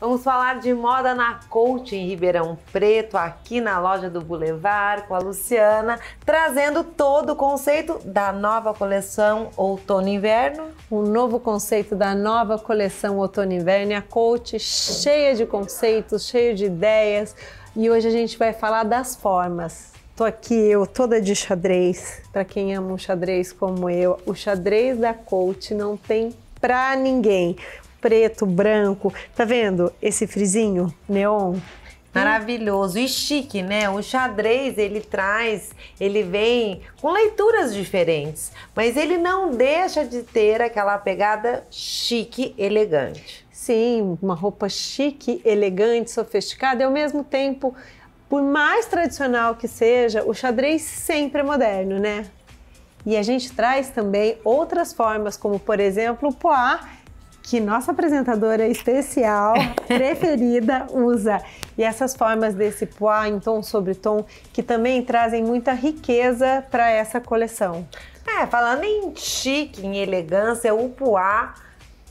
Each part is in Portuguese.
Vamos falar de moda na Coach em Ribeirão Preto, aqui na loja do Boulevard, com a Luciana, trazendo todo o conceito da nova coleção Outono-Inverno. O novo conceito da nova coleção Outono-Inverno, a Coach cheia de conceitos, cheia de ideias. E hoje a gente vai falar das formas. Tô aqui eu toda de xadrez, para quem ama um xadrez como eu. O xadrez da Coach não tem para ninguém preto, branco. Tá vendo esse frisinho neon? Maravilhoso e chique, né? O xadrez ele traz, ele vem com leituras diferentes, mas ele não deixa de ter aquela pegada chique, elegante. Sim, uma roupa chique, elegante, sofisticada e ao mesmo tempo, por mais tradicional que seja, o xadrez sempre é moderno, né? E a gente traz também outras formas, como por exemplo o poá, que nossa apresentadora especial, preferida, usa. E essas formas desse poá em tom sobre tom, que também trazem muita riqueza para essa coleção. É, falando em chique, em elegância, o poá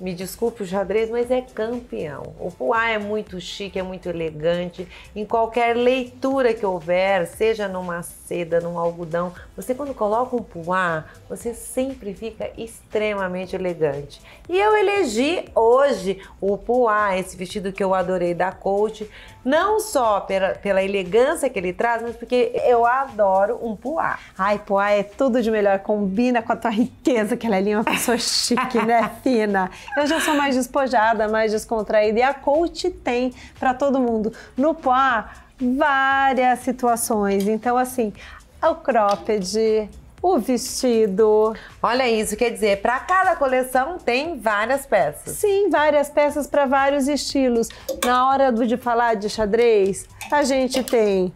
me desculpe o xadrez, mas é campeão. O puá é muito chique, é muito elegante. Em qualquer leitura que houver, seja numa seda, num algodão, você quando coloca um puá, você sempre fica extremamente elegante. E eu elegi hoje o puá, esse vestido que eu adorei da Coach, não só pela, pela elegância que ele traz, mas porque eu adoro um puá. Ai, puá é tudo de melhor, combina com a tua riqueza, que ela é uma pessoa chique, né, fina? Eu já sou mais despojada, mais descontraída. E a coach tem para todo mundo. No Poá, várias situações. Então, assim, o cropped, o vestido. Olha isso, quer dizer, para cada coleção tem várias peças. Sim, várias peças para vários estilos. Na hora do, de falar de xadrez, a gente tem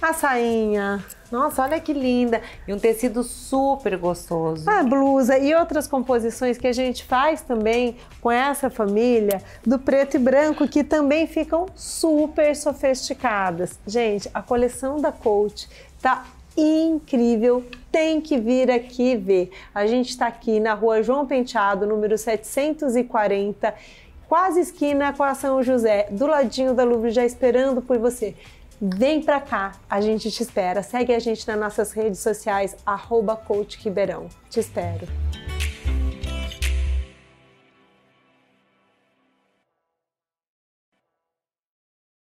a sainha, nossa, olha que linda! E um tecido super gostoso. A blusa e outras composições que a gente faz também com essa família do preto e branco que também ficam super sofisticadas. Gente, a coleção da Coach tá incrível, tem que vir aqui ver. A gente está aqui na rua João Penteado, número 740, quase esquina com a São José, do ladinho da Louvre, já esperando por você. Vem pra cá, a gente te espera. Segue a gente nas nossas redes sociais, arroba Te espero.